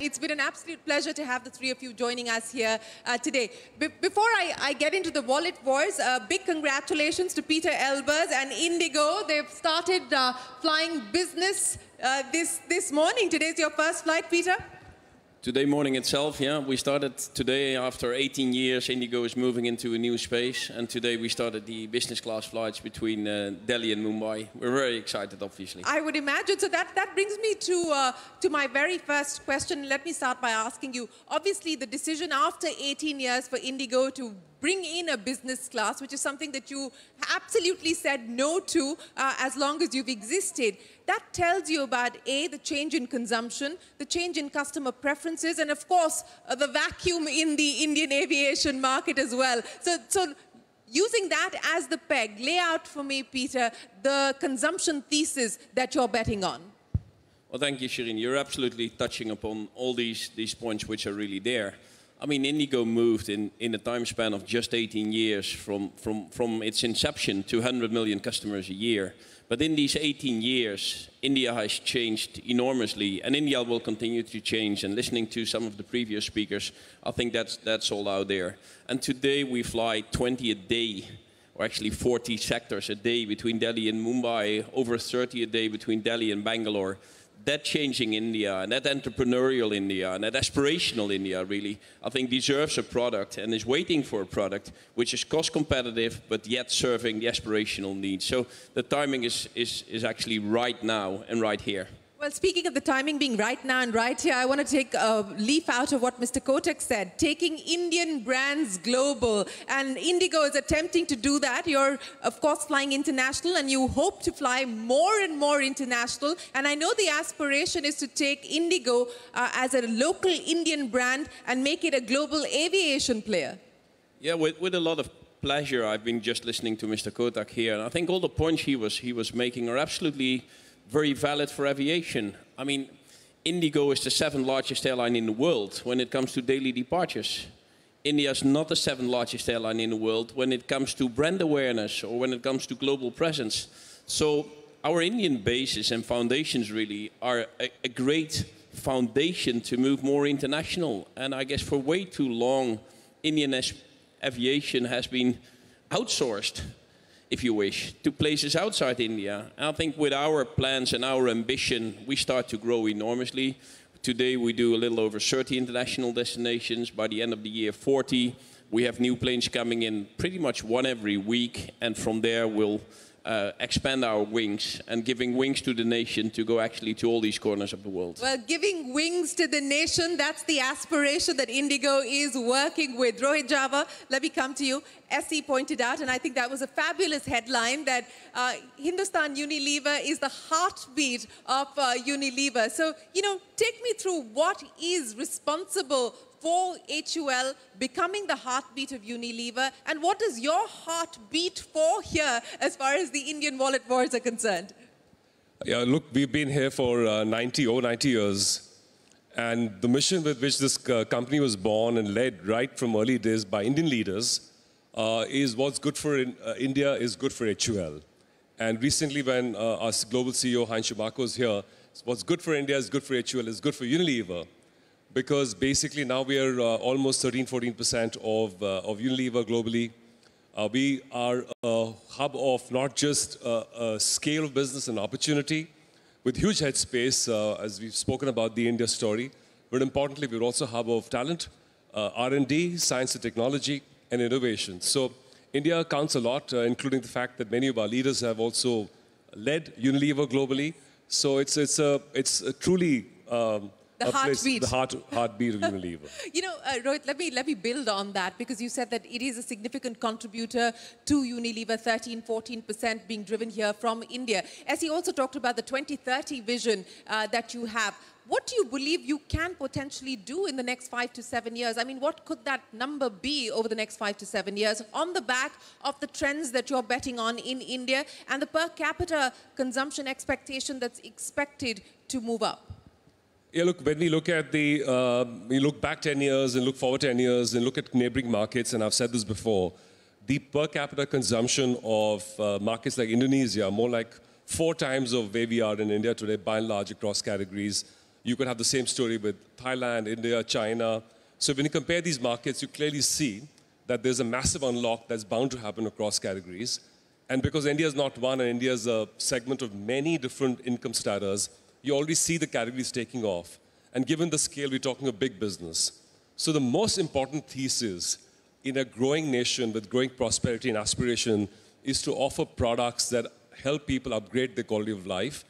It's been an absolute pleasure to have the three of you joining us here uh, today. Be before I, I, get into the wallet wars, uh, big congratulations to Peter Elbers and Indigo. They've started uh, flying business uh, this, this morning. Today's your first flight, Peter? Today morning itself, yeah, we started today after 18 years, Indigo is moving into a new space. And today we started the business class flights between uh, Delhi and Mumbai. We're very excited, obviously. I would imagine. So that, that brings me to, uh, to my very first question. Let me start by asking you, obviously the decision after 18 years for Indigo to bring in a business class, which is something that you absolutely said no to uh, as long as you've existed. That tells you about A, the change in consumption, the change in customer preferences, and of course, uh, the vacuum in the Indian aviation market as well. So, so using that as the peg, lay out for me, Peter, the consumption thesis that you're betting on. Well, thank you, Shireen. You're absolutely touching upon all these, these points which are really there. I mean, Indigo moved in, in a time span of just 18 years from, from, from its inception to 100 million customers a year. But in these 18 years, India has changed enormously, and India will continue to change. And listening to some of the previous speakers, I think that's, that's all out there. And today we fly 20 a day, or actually 40 sectors a day between Delhi and Mumbai, over 30 a day between Delhi and Bangalore that changing India and that entrepreneurial India and that aspirational India really, I think deserves a product and is waiting for a product which is cost competitive but yet serving the aspirational needs. So the timing is, is, is actually right now and right here. Well, speaking of the timing being right now and right here, I want to take a leaf out of what Mr. Kotek said, taking Indian brands global. And Indigo is attempting to do that. You're, of course, flying international, and you hope to fly more and more international. And I know the aspiration is to take Indigo uh, as a local Indian brand and make it a global aviation player. Yeah, with, with a lot of pleasure, I've been just listening to Mr. Kotak here. And I think all the points he was, he was making are absolutely very valid for aviation. I mean, Indigo is the seventh largest airline in the world when it comes to daily departures. India is not the seventh largest airline in the world when it comes to brand awareness or when it comes to global presence. So our Indian bases and foundations really are a, a great foundation to move more international. And I guess for way too long, Indian aviation has been outsourced if you wish, to places outside India. And I think with our plans and our ambition, we start to grow enormously. Today we do a little over 30 international destinations. By the end of the year, 40. We have new planes coming in pretty much one every week. And from there, we'll uh, expand our wings and giving wings to the nation to go actually to all these corners of the world. Well, giving wings to the nation, that's the aspiration that Indigo is working with. Rohit Java, let me come to you. SE pointed out, and I think that was a fabulous headline, that uh, Hindustan Unilever is the heartbeat of uh, Unilever. So, you know, take me through what is responsible for HUL becoming the heartbeat of Unilever? And what does your heart beat for here as far as the Indian wallet wars are concerned? Yeah, look, we've been here for uh, 90, over 90 years. And the mission with which this uh, company was born and led right from early days by Indian leaders uh, is what's good for in, uh, India is good for HUL. And recently when uh, our global CEO, Heinz Shabako, was here, what's good for India is good for HUL, is good for Unilever because basically now we are uh, almost 13, 14% of, uh, of Unilever globally. Uh, we are a hub of not just uh, a scale of business and opportunity with huge headspace, uh, as we've spoken about the India story, but importantly, we're also a hub of talent, uh, R&D, science and technology, and innovation. So India counts a lot, including the fact that many of our leaders have also led Unilever globally. So it's, it's, a, it's a truly um, the heartbeat. The heart, heartbeat of Unilever. you know, uh, Rohit, let me, let me build on that because you said that it is a significant contributor to Unilever, 13, 14% being driven here from India. As he also talked about the 2030 vision uh, that you have, what do you believe you can potentially do in the next five to seven years? I mean, what could that number be over the next five to seven years on the back of the trends that you're betting on in India and the per capita consumption expectation that's expected to move up? Yeah, look, when we look at the, uh, we look back 10 years and look forward 10 years and look at neighboring markets, and I've said this before, the per capita consumption of uh, markets like Indonesia, more like four times of where we are in India today, by and large across categories. You could have the same story with Thailand, India, China. So when you compare these markets, you clearly see that there's a massive unlock that's bound to happen across categories. And because India is not one, and India is a segment of many different income status, you already see the categories taking off. And given the scale, we're talking a big business. So the most important thesis in a growing nation with growing prosperity and aspiration is to offer products that help people upgrade their quality of life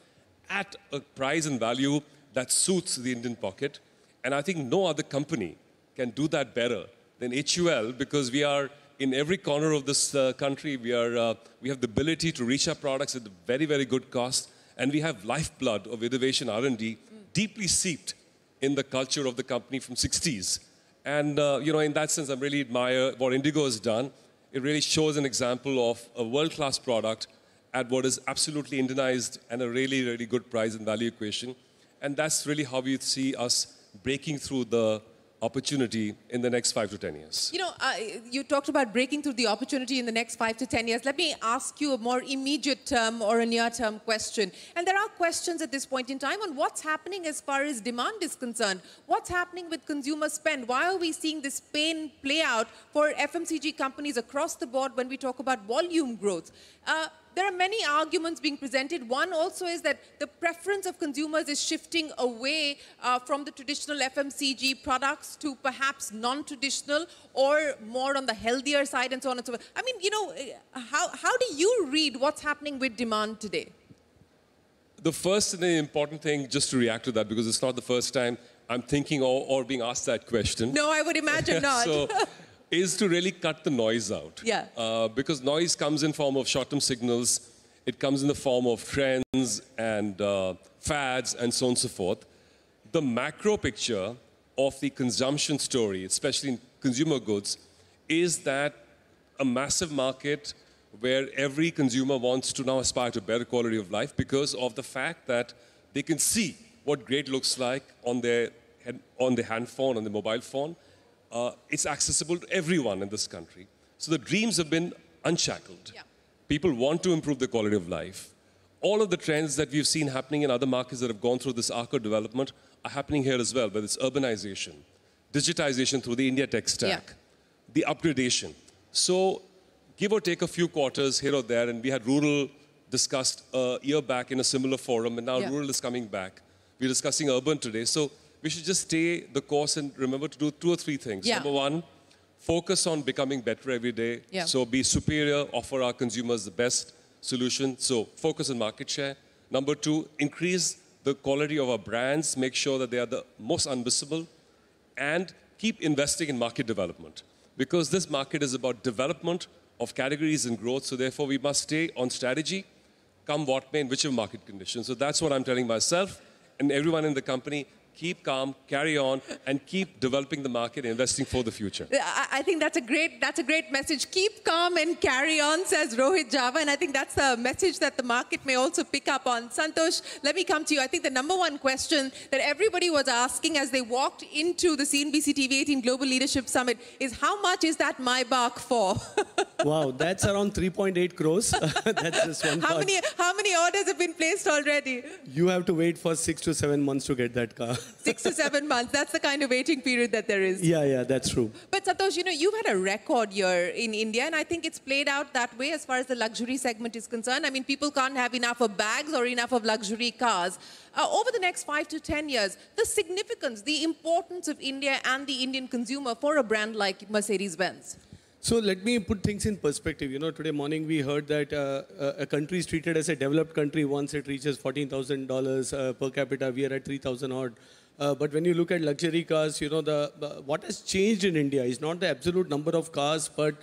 at a price and value that suits the Indian pocket. And I think no other company can do that better than HUL because we are in every corner of this uh, country. We, are, uh, we have the ability to reach our products at a very, very good cost and we have lifeblood of innovation R&D deeply seeped in the culture of the company from 60s. And, uh, you know, in that sense, I really admire what Indigo has done. It really shows an example of a world-class product at what is absolutely indenized and a really, really good price and value equation. And that's really how we see us breaking through the opportunity in the next five to 10 years? You know, uh, you talked about breaking through the opportunity in the next five to 10 years. Let me ask you a more immediate term or a near term question. And there are questions at this point in time on what's happening as far as demand is concerned. What's happening with consumer spend? Why are we seeing this pain play out for FMCG companies across the board when we talk about volume growth? Uh, there are many arguments being presented. One also is that the preference of consumers is shifting away uh, from the traditional FMCG products to perhaps non-traditional or more on the healthier side and so on and so forth. I mean, you know, uh, how, how do you read what's happening with demand today? The first and the important thing, just to react to that, because it's not the first time I'm thinking or, or being asked that question. No, I would imagine not. so is to really cut the noise out. Yeah. Uh, because noise comes in form of short-term signals. It comes in the form of trends and uh, fads and so on and so forth. The macro picture of the consumption story, especially in consumer goods, is that a massive market where every consumer wants to now aspire to better quality of life because of the fact that they can see what great looks like on their, on their hand phone, on their mobile phone, uh, it's accessible to everyone in this country. So the dreams have been unshackled. Yeah. People want to improve the quality of life. All of the trends that we've seen happening in other markets that have gone through this arc of development are happening here as well, whether it's urbanization, digitization through the India tech stack, yeah. the upgradation. So give or take a few quarters here or there, and we had rural discussed a year back in a similar forum, and now yeah. rural is coming back. We're discussing urban today. So we should just stay the course and remember to do two or three things. Yeah. Number one, focus on becoming better every day. Yeah. So be superior, offer our consumers the best solution. So focus on market share. Number two, increase the quality of our brands, make sure that they are the most unmissable, and keep investing in market development. Because this market is about development of categories and growth, so therefore we must stay on strategy, come what may in whichever market conditions. So that's what I'm telling myself and everyone in the company keep calm, carry on, and keep developing the market investing for the future. I think that's a great that's a great message. Keep calm and carry on, says Rohit Java, and I think that's a message that the market may also pick up on. Santosh, let me come to you. I think the number one question that everybody was asking as they walked into the CNBC TV18 Global Leadership Summit is how much is that my bark for? wow, that's around 3.8 crores. that's just one. How part. many how many orders have been placed already? You have to wait for six to seven months to get that car. Six to seven months. That's the kind of waiting period that there is. Yeah, yeah, that's true. But Satosh, you know, you've had a record year in India, and I think it's played out that way as far as the luxury segment is concerned. I mean, people can't have enough of bags or enough of luxury cars. Uh, over the next five to ten years, the significance, the importance of India and the Indian consumer for a brand like Mercedes Benz. So let me put things in perspective. You know, today morning we heard that uh, uh a country is treated as a developed country once it reaches $14,000 uh, per capita. We are at 3,000 odd. Uh, but when you look at luxury cars, you know, the what has changed in India is not the absolute number of cars, but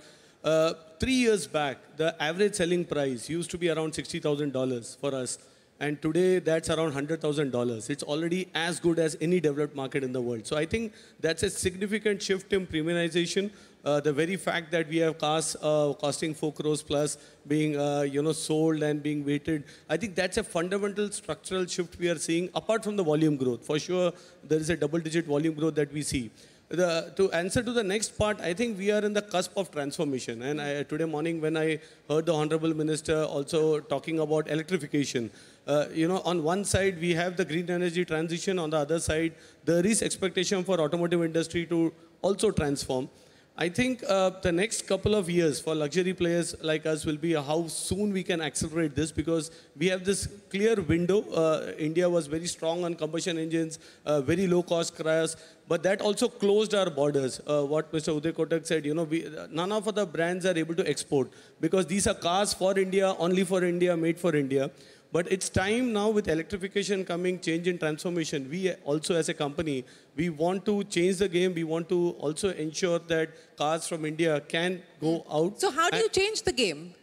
uh, three years back, the average selling price used to be around $60,000 for us. And today, that's around $100,000. It's already as good as any developed market in the world. So I think that's a significant shift in premiumization uh, the very fact that we have cost, uh, costing 4 crores plus being uh, you know sold and being weighted i think that's a fundamental structural shift we are seeing apart from the volume growth for sure there is a double digit volume growth that we see the, to answer to the next part, I think we are in the cusp of transformation. And I, today morning, when I heard the Honorable Minister also talking about electrification, uh, you know, on one side we have the green energy transition, on the other side there is expectation for automotive industry to also transform. I think uh, the next couple of years for luxury players like us will be how soon we can accelerate this because we have this clear window. Uh, India was very strong on combustion engines, uh, very low cost cars, but that also closed our borders. Uh, what Mr. Uday Kotak said, you know, we, none of the brands are able to export because these are cars for India, only for India, made for India. But it's time now with electrification coming, change in transformation. We also as a company, we want to change the game. We want to also ensure that cars from India can go hmm. out. So how do you change the game?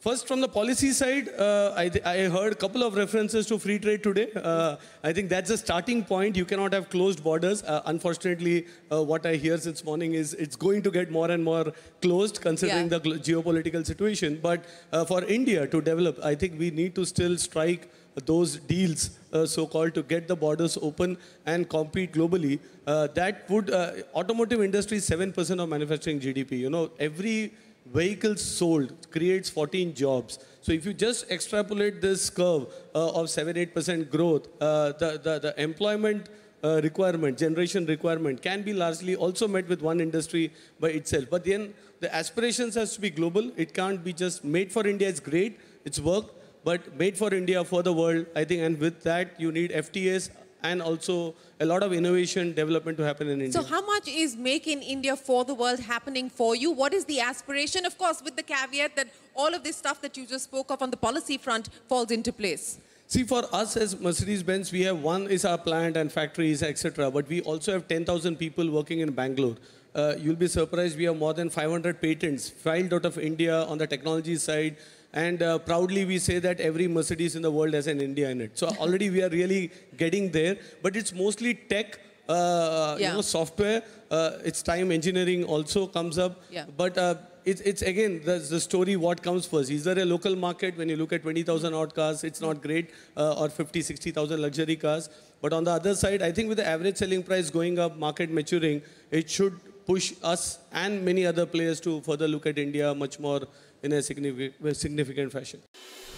First, from the policy side, uh, I, I, heard a couple of references to free trade today. Uh, I think that's a starting point. You cannot have closed borders. Uh, unfortunately, uh, what I hear this morning is it's going to get more and more closed considering yeah. the geopolitical situation. But uh, for India to develop, I think we need to still strike those deals, uh, so-called, to get the borders open and compete globally. Uh, that would, uh, automotive industry 7% of manufacturing GDP. You know, every vehicles sold creates 14 jobs. So if you just extrapolate this curve uh, of 7-8% growth, uh, the, the, the, employment uh, requirement, generation requirement can be largely also met with one industry by itself. But then the aspirations has to be global. It can't be just made for India. It's great. It's worked. But made for India, for the world, I think, and with that, you need FTAs, and also a lot of innovation development to happen in India. So how much is Make in India for the world happening for you? What is the aspiration? Of course, with the caveat that all of this stuff that you just spoke of on the policy front falls into place. See, for us as Mercedes-Benz, we have one is our plant and factories, etc. But we also have 10,000 people working in Bangalore. Uh, you'll be surprised, we have more than 500 patents filed out of India on the technology side, and uh, proudly we say that every Mercedes in the world has an India in it. So already we are really getting there. But it's mostly tech, uh, yeah. you know, software. Uh, it's time engineering also comes up. Yeah. But uh, it's, it's again the, the story what comes first. Is there a local market when you look at 20,000 odd cars? It's not great, uh, or 50, 60,000 luxury cars. But on the other side, I think with the average selling price going up, market maturing, it should push us and many other players to further look at India much more in a significant fashion.